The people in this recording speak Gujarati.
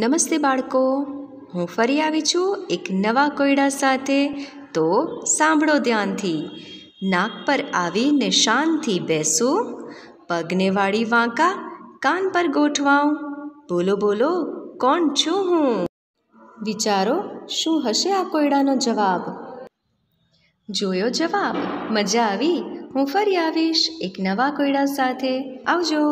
નમસ્તે બાળકો હું ફરી આવી છું એક નવા કોયડા સાથે તો સાંભળો ધ્યાનથી નાક પર આવીને શાનથી બેસું પગને વાળી વાંકા કાન પર ગોઠવાઉં બોલો બોલો કોણ છું હું વિચારો શું હશે આ કોયડાનો જવાબ જોયો જવાબ મજા આવી હું ફરી આવીશ એક નવા કોયડા સાથે આવજો